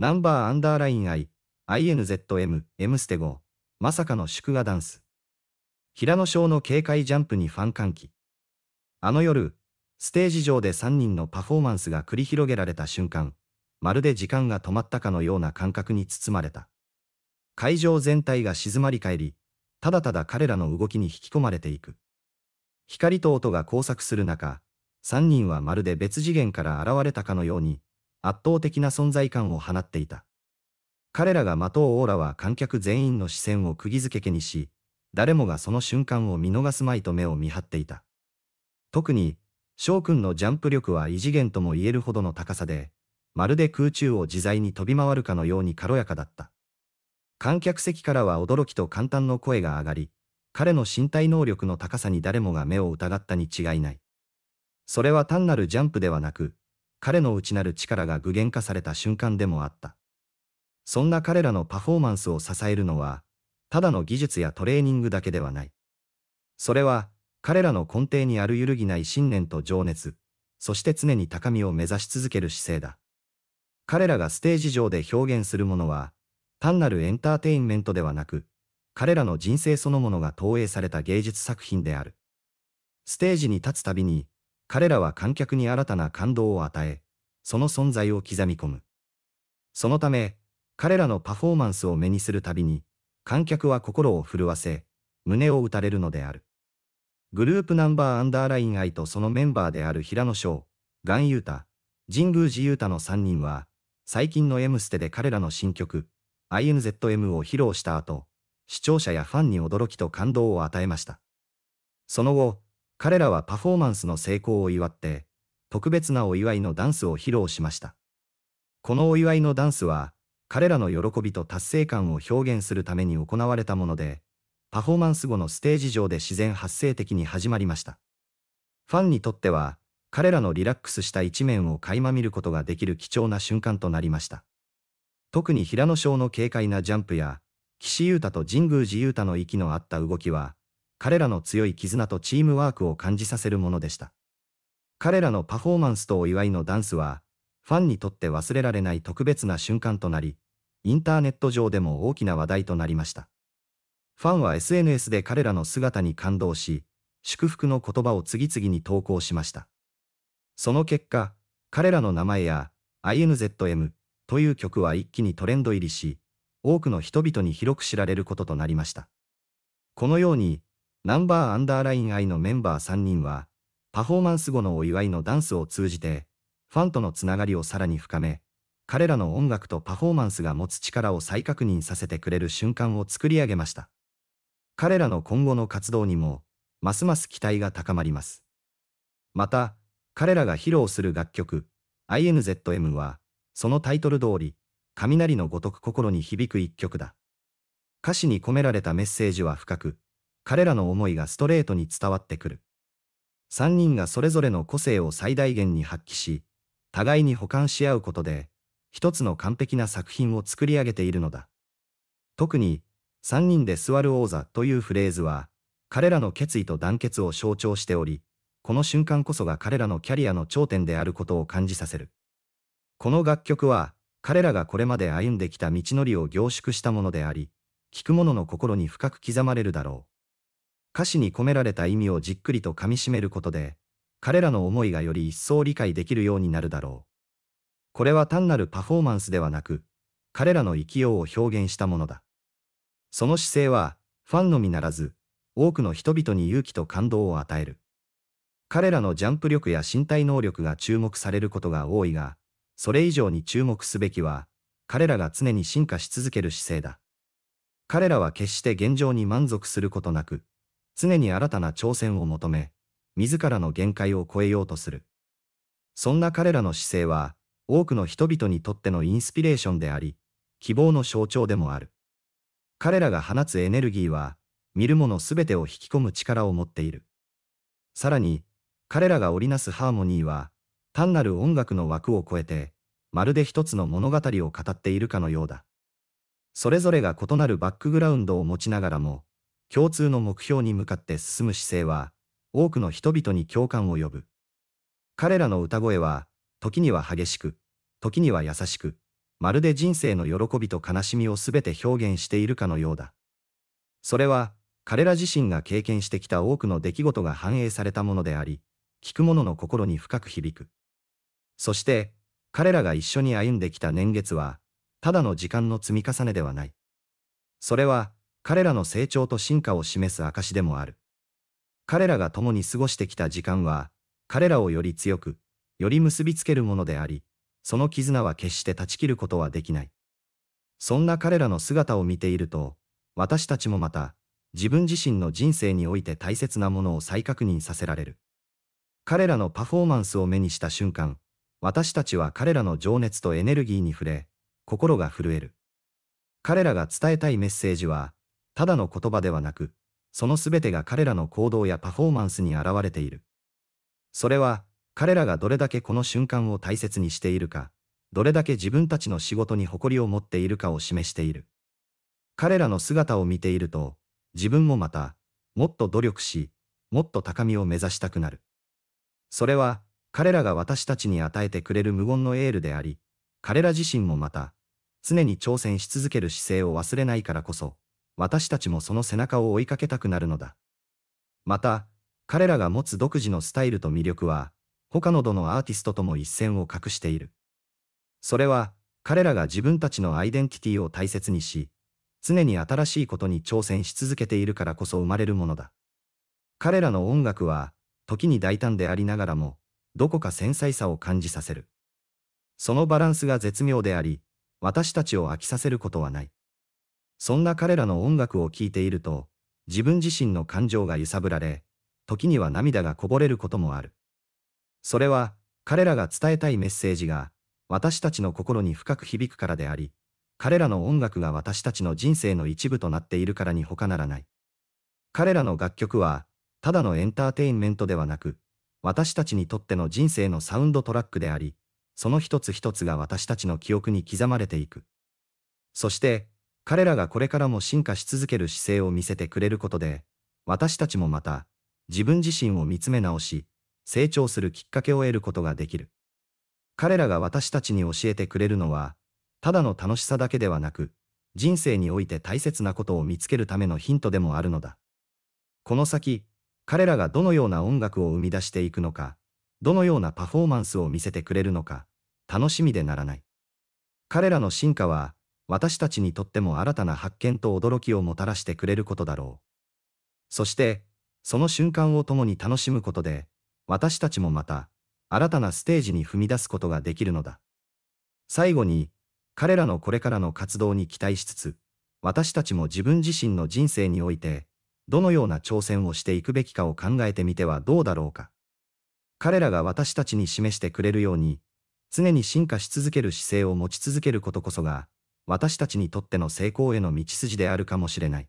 ナンバーアンダーライン I、INZM、M ステ5、まさかの祝賀ダンス。平野翔の軽快ジャンプにファン歓喜。あの夜、ステージ上で3人のパフォーマンスが繰り広げられた瞬間、まるで時間が止まったかのような感覚に包まれた。会場全体が静まり返り、ただただ彼らの動きに引き込まれていく。光と音が交錯する中、3人はまるで別次元から現れたかのように、圧倒的な存在感を放っていた。彼らが的とうオーラは観客全員の視線を釘付けにし、誰もがその瞬間を見逃すまいと目を見張っていた。特に、翔くんのジャンプ力は異次元とも言えるほどの高さで、まるで空中を自在に飛び回るかのように軽やかだった。観客席からは驚きと簡単の声が上がり、彼の身体能力の高さに誰もが目を疑ったに違いない。それは単なるジャンプではなく、彼の内なる力が具現化された瞬間でもあった。そんな彼らのパフォーマンスを支えるのは、ただの技術やトレーニングだけではない。それは、彼らの根底にある揺るぎない信念と情熱、そして常に高みを目指し続ける姿勢だ。彼らがステージ上で表現するものは、単なるエンターテインメントではなく、彼らの人生そのものが投影された芸術作品である。ステージに立つたびに、彼らは観客に新たな感動を与え、その存在を刻み込む。そのため、彼らのパフォーマンスを目にするたびに、観客は心を震わせ、胸を打たれるのである。グループナンバーアンダーライン愛とそのメンバーである平野翔、岩優太、神宮寺優太の3人は、最近の M ステで彼らの新曲、INZM を披露した後、視聴者やファンに驚きと感動を与えました。その後、彼らはパフォーマンスの成功を祝って、特別なお祝いのダンスを披露しました。このお祝いのダンスは、彼らの喜びと達成感を表現するために行われたもので、パフォーマンス後のステージ上で自然発生的に始まりました。ファンにとっては、彼らのリラックスした一面を垣間見ることができる貴重な瞬間となりました。特に平野翔の軽快なジャンプや、岸優太と神宮寺優太の息の合った動きは、彼らの強い絆とチームワークを感じさせるものでした。彼らのパフォーマンスとお祝いのダンスは、ファンにとって忘れられない特別な瞬間となり、インターネット上でも大きな話題となりました。ファンは SNS で彼らの姿に感動し、祝福の言葉を次々に投稿しました。その結果、彼らの名前や INZM という曲は一気にトレンド入りし、多くの人々に広く知られることとなりました。このように、ナンバーアンダーライン I のメンバー3人は、パフォーマンス後のお祝いのダンスを通じて、ファンとのつながりをさらに深め、彼らの音楽とパフォーマンスが持つ力を再確認させてくれる瞬間を作り上げました。彼らの今後の活動にも、ますます期待が高まります。また、彼らが披露する楽曲、INZM は、そのタイトル通り、雷のごとく心に響く一曲だ。歌詞に込められたメッセージは深く、彼らの思いがストレートに伝わってくる。3人がそれぞれの個性を最大限に発揮し、互いに補完し合うことで、一つの完璧な作品を作り上げているのだ。特に、3人で座る王座というフレーズは、彼らの決意と団結を象徴しており、この瞬間こそが彼らのキャリアの頂点であることを感じさせる。この楽曲は、彼らがこれまで歩んできた道のりを凝縮したものであり、聴く者の心に深く刻まれるだろう。歌詞に込められた意味をじっくりと噛みしめることで、彼らの思いがより一層理解できるようになるだろう。これは単なるパフォーマンスではなく、彼らの生きようを表現したものだ。その姿勢は、ファンのみならず、多くの人々に勇気と感動を与える。彼らのジャンプ力や身体能力が注目されることが多いが、それ以上に注目すべきは、彼らが常に進化し続ける姿勢だ。彼らは決して現状に満足することなく、常に新たな挑戦を求め、自らの限界を超えようとする。そんな彼らの姿勢は、多くの人々にとってのインスピレーションであり、希望の象徴でもある。彼らが放つエネルギーは、見るものすべてを引き込む力を持っている。さらに、彼らが織りなすハーモニーは、単なる音楽の枠を超えて、まるで一つの物語を語っているかのようだ。それぞれが異なるバックグラウンドを持ちながらも、共通の目標に向かって進む姿勢は、多くの人々に共感を呼ぶ。彼らの歌声は、時には激しく、時には優しく、まるで人生の喜びと悲しみを全て表現しているかのようだ。それは、彼ら自身が経験してきた多くの出来事が反映されたものであり、聞く者の心に深く響く。そして、彼らが一緒に歩んできた年月は、ただの時間の積み重ねではない。それは、彼らの成長と進化を示す証でもある。彼らが共に過ごしてきた時間は、彼らをより強く、より結びつけるものであり、その絆は決して断ち切ることはできない。そんな彼らの姿を見ていると、私たちもまた、自分自身の人生において大切なものを再確認させられる。彼らのパフォーマンスを目にした瞬間、私たちは彼らの情熱とエネルギーに触れ、心が震える。彼らが伝えたいメッセージは、ただの言葉ではなく、その全てが彼らの行動やパフォーマンスに現れている。それは、彼らがどれだけこの瞬間を大切にしているか、どれだけ自分たちの仕事に誇りを持っているかを示している。彼らの姿を見ていると、自分もまた、もっと努力し、もっと高みを目指したくなる。それは、彼らが私たちに与えてくれる無言のエールであり、彼ら自身もまた、常に挑戦し続ける姿勢を忘れないからこそ、私たちもその背中を追いかけたくなるのだ。また、彼らが持つ独自のスタイルと魅力は、他のどのアーティストとも一線を画している。それは、彼らが自分たちのアイデンティティを大切にし、常に新しいことに挑戦し続けているからこそ生まれるものだ。彼らの音楽は、時に大胆でありながらも、どこか繊細さを感じさせる。そのバランスが絶妙であり、私たちを飽きさせることはない。そんな彼らの音楽を聴いていると、自分自身の感情が揺さぶられ、時には涙がこぼれることもある。それは、彼らが伝えたいメッセージが、私たちの心に深く響くからであり、彼らの音楽が私たちの人生の一部となっているからに他ならない。彼らの楽曲は、ただのエンターテインメントではなく、私たちにとっての人生のサウンドトラックであり、その一つ一つが私たちの記憶に刻まれていく。そして、彼らがこれからも進化し続ける姿勢を見せてくれることで、私たちもまた、自分自身を見つめ直し、成長するきっかけを得ることができる。彼らが私たちに教えてくれるのは、ただの楽しさだけではなく、人生において大切なことを見つけるためのヒントでもあるのだ。この先、彼らがどのような音楽を生み出していくのか、どのようなパフォーマンスを見せてくれるのか、楽しみでならない。彼らの進化は、私たちにとっても新たな発見と驚きをもたらしてくれることだろう。そして、その瞬間を共に楽しむことで、私たちもまた、新たなステージに踏み出すことができるのだ。最後に、彼らのこれからの活動に期待しつつ、私たちも自分自身の人生において、どのような挑戦をしていくべきかを考えてみてはどうだろうか。彼らが私たちに示してくれるように、常に進化し続ける姿勢を持ち続けることこそが、私たちにとっての成功への道筋であるかもしれない。